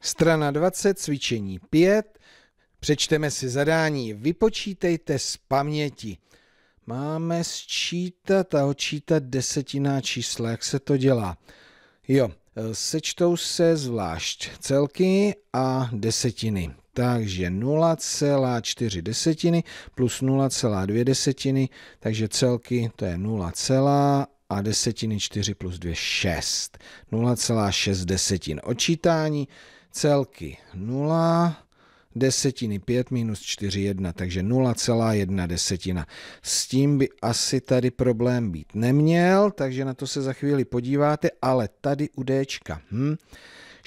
Strana 20, cvičení 5. Přečteme si zadání. Vypočítejte z paměti. Máme sčítat a odčítat desetiná čísla. Jak se to dělá? Jo, eh, sečtou se zvlášť celky a desetiny. Takže 0,4 desetiny plus 0,2 desetiny, takže celky to je 0, a desetiny 4 plus 2, 6. 0,6 desetin. Odčítání celky 0, desetiny 5 minus 4, 1, takže 0,1 desetina. S tím by asi tady problém být neměl, takže na to se za chvíli podíváte, ale tady u Dčka. Hm?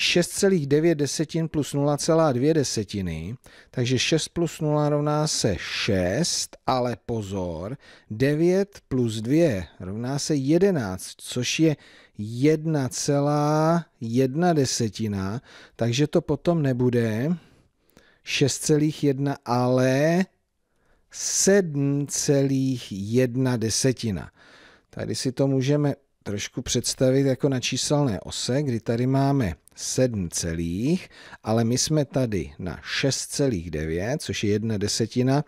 6,9 plus 0,2 desetiny, takže 6 plus 0 rovná se 6, ale pozor, 9 plus 2 rovná se 11, což je 1,1 desetina, takže to potom nebude 6,1, ale 7,1 desetina. Tady si to můžeme trošku představit jako na číselné ose, kdy tady máme 6,9 7 celých, ale my jsme tady na 6,9, což je jedna desetina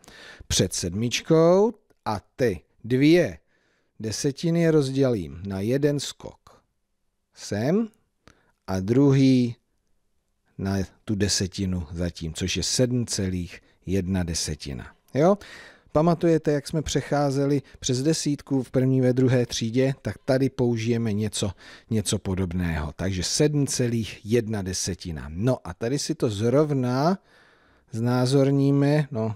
před sedmičkou a ty dvě desetiny rozdělím na jeden skok sem a druhý na tu desetinu zatím, což je 7,1 desetina. Jo? Pamatujete, jak jsme přecházeli přes desítku v první ve druhé třídě? Tak tady použijeme něco, něco podobného. Takže 7,1 desetina. No a tady si to zrovna znázorníme, no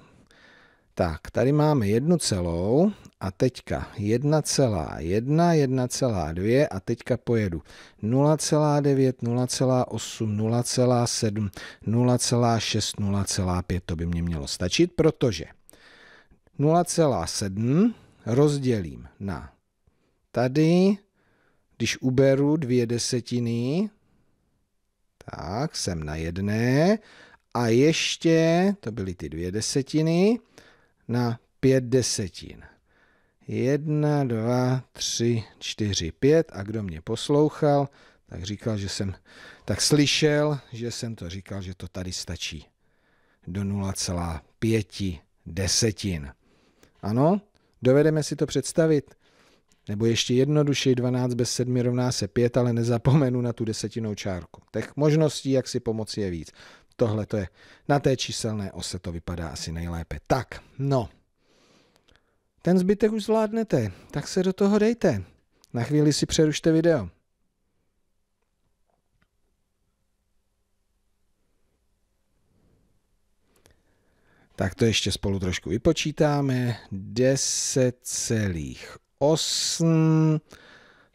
tak, tady máme jednu celou a teďka 1,1, 1,2 a teďka pojedu 0,9, 0,8, 0,7, 0,6, 0,5. To by mě mělo stačit, protože 0,7 rozdělím na tady, když uberu dvě desetiny, tak jsem na jedné a ještě, to byly ty dvě desetiny, na pět desetin. Jedna, dva, tři, čtyři, pět. A kdo mě poslouchal, tak říkal, že jsem, tak slyšel, že jsem to říkal, že to tady stačí do 0,5 desetin. Ano, dovedeme si to představit. Nebo ještě jednodušeji 12 bez 7 rovná se 5, ale nezapomenu na tu desetinou čárku. Tech možností, jak si pomoci, je víc. Tohle to je, na té číselné ose to vypadá asi nejlépe. Tak, no. Ten zbytek už zvládnete, tak se do toho dejte. Na chvíli si přerušte video. Tak to ještě spolu trošku vypočítáme. 10,8,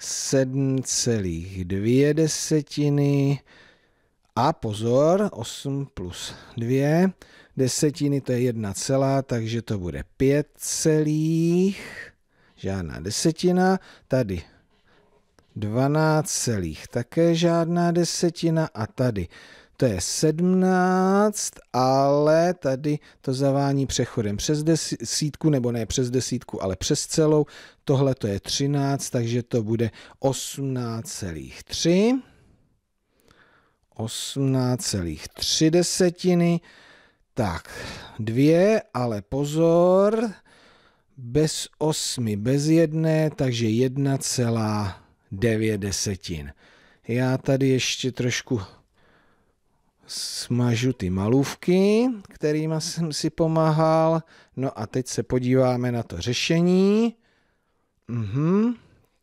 7,2 desetiny a pozor, 8 plus 2 desetiny to je 1 celá, takže to bude 5 celých, žádná desetina, tady 12 celých, také žádná desetina a tady to je 17, ale tady to zavání přechodem přes desítku, nebo ne přes desítku, ale přes celou. Tohle to je 13, takže to bude 18,3. 18,3 desetiny. Tak, dvě, ale pozor, bez osmi, bez jedné, takže 1,9 desetin. Já tady ještě trošku smažu ty malůvky, kterými jsem si pomáhal. No a teď se podíváme na to řešení. Mhm,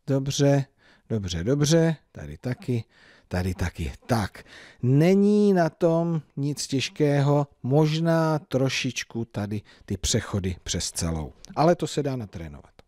dobře, dobře, dobře, tady taky, tady taky. Tak, není na tom nic těžkého, možná trošičku tady ty přechody přes celou, ale to se dá natrénovat.